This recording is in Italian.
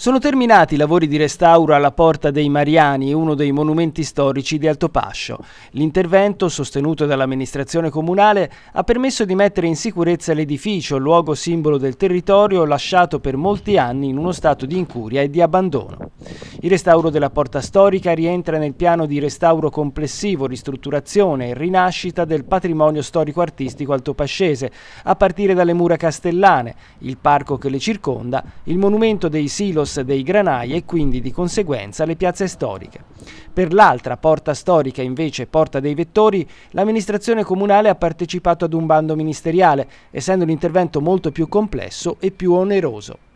Sono terminati i lavori di restauro alla Porta dei Mariani, uno dei monumenti storici di Altopascio. L'intervento, sostenuto dall'amministrazione comunale, ha permesso di mettere in sicurezza l'edificio, luogo simbolo del territorio lasciato per molti anni in uno stato di incuria e di abbandono. Il restauro della porta storica rientra nel piano di restauro complessivo, ristrutturazione e rinascita del patrimonio storico-artistico altopascese, a partire dalle mura castellane, il parco che le circonda, il monumento dei silos dei granai e quindi di conseguenza le piazze storiche. Per l'altra porta storica, invece Porta dei Vettori, l'amministrazione comunale ha partecipato ad un bando ministeriale, essendo l'intervento molto più complesso e più oneroso.